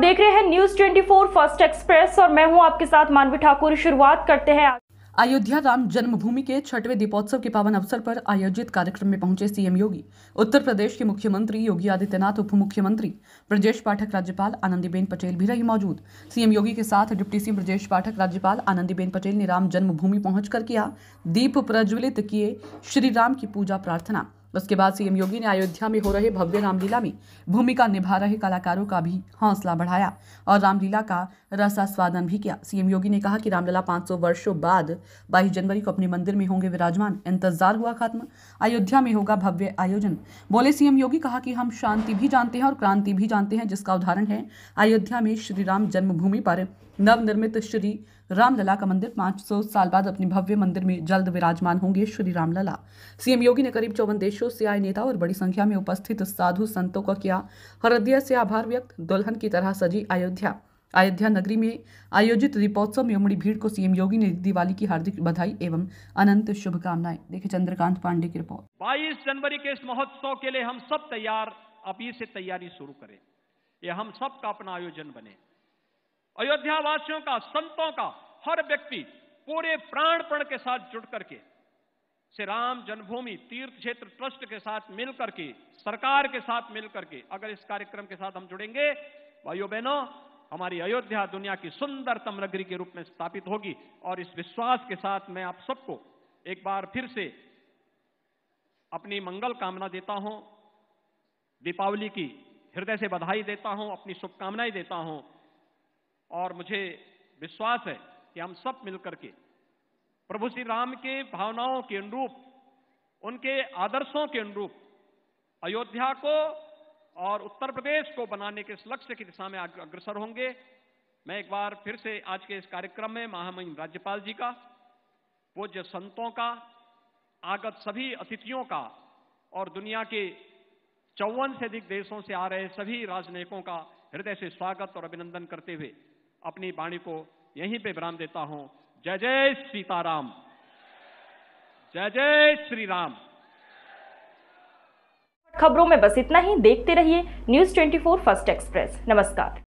देख रहे हैं न्यूज 24 फर्स्ट एक्सप्रेस और मैं हूं आपके साथ मानवी ठाकुर शुरुआत करते हैं अयोध्या राम जन्मभूमि के छठवें दीपोत्सव के पावन अवसर पर आयोजित कार्यक्रम में पहुंचे सीएम योगी उत्तर प्रदेश के मुख्यमंत्री योगी आदित्यनाथ उप मुख्यमंत्री ब्रजेश पाठक राज्यपाल आनंदीबेन पटेल भी रही मौजूद सीएम योगी के साथ डिप्टी सीएम ब्रजेश पाठक राज्यपाल आनंदीबेन पटेल ने राम जन्मभूमि पहुंचकर किया दीप प्रज्वलित किए श्री राम की पूजा प्रार्थना उसके बाद सीएम योगी ने अयोध्या में हो रहे भव्य रामलीला में भूमिका निभा रहे कलाकारों का भी हौसला बढ़ाया और रामलीला का रसास्वादन भी किया सीएम योगी ने कहा कि रामलीला 500 वर्षों बाद 22 जनवरी को अपने मंदिर में होंगे विराजमान इंतजार हुआ खत्म अयोध्या में होगा भव्य आयोजन बोले सीएम योगी कहा कि हम शांति भी जानते हैं और क्रांति भी जानते हैं जिसका उदाहरण है अयोध्या में श्री राम जन्मभूमि पर नवनिर्मित श्री रामलला का मंदिर 500 साल बाद अपने भव्य मंदिर में जल्द विराजमान होंगे श्री रामलला सीएम योगी ने करीब चौवन देशों से आए नेता और बड़ी संख्या में उपस्थित साधु संतों का किया हृदय से आभार व्यक्त दुल्हन की तरह सजी अयोध्या अयोध्या नगरी में आयोजित दीपोत्सव में उमड़ी भीड़ को सीएम योगी ने दिवाली की हार्दिक बधाई एवं अनंत शुभकामनाएं देखे चंद्रकांत पांडे की रिपोर्ट बाईस जनवरी के इस महोत्सव के लिए हम सब तैयार अभी से तैयारी शुरू करें यह हम सब का अपना आयोजन बने अयोध्या वासियों का संतों का हर व्यक्ति पूरे प्राणपण के साथ जुट करके श्री राम जन्मभूमि तीर्थ क्षेत्र ट्रस्ट के साथ मिलकर के सरकार के साथ मिलकर के अगर इस कार्यक्रम के साथ हम जुड़ेंगे भाइयों बहनों हमारी अयोध्या दुनिया की सुंदरतम नगरी के रूप में स्थापित होगी और इस विश्वास के साथ मैं आप सबको एक बार फिर से अपनी मंगल कामना देता हूं दीपावली की हृदय से बधाई देता हूं अपनी शुभकामनाएं देता हूं और मुझे विश्वास है कि हम सब मिलकर के प्रभु श्री राम के भावनाओं के अनुरूप उनके आदर्शों के अनुरूप अयोध्या को और उत्तर प्रदेश को बनाने के इस लक्ष्य की दिशा में अग्रसर होंगे मैं एक बार फिर से आज के इस कार्यक्रम में महामहिम राज्यपाल जी का पूज्य संतों का आगत सभी अतिथियों का और दुनिया के चौवन से अधिक देशों से आ रहे सभी राजनयिकों का हृदय से स्वागत और अभिनंदन करते हुए अपनी वाणी को यहीं पे विराम देता हूं जय जय सीताराम जय जय श्री राम खबरों में बस इतना ही देखते रहिए न्यूज 24 फर्स्ट एक्सप्रेस नमस्कार